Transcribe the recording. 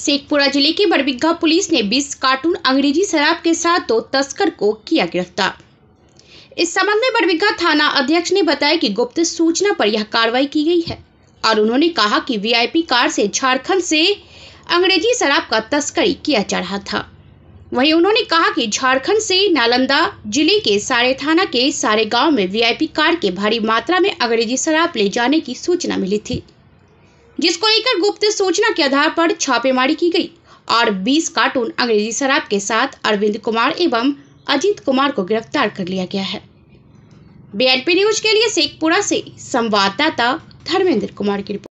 शेखपुरा जिले के बरबिग्घा पुलिस ने 20 कार्टून अंग्रेजी शराब के साथ दो तस्कर को किया गिरफ्तार इस संबंध में बरबिग्घा थाना अध्यक्ष ने बताया कि गुप्त सूचना पर यह कार्रवाई की गई है और उन्होंने कहा कि वीआईपी कार से झारखंड से अंग्रेजी शराब का तस्करी किया जा रहा था वहीं उन्होंने कहा कि झारखंड से नालंदा जिले के सारे थाना के सारे गांव में वीआईपी कार के भारी मात्रा में अंग्रेजी शराब ले जाने की सूचना मिली थी जिसको लेकर गुप्त सूचना के आधार पर छापेमारी की गई और 20 कार्टून अंग्रेजी शराब के साथ अरविंद कुमार एवं अजीत कुमार को गिरफ्तार कर लिया गया है बी न्यूज के लिए शेखपुरा से संवाददाता धर्मेंद्र कुमार की रिपोर्ट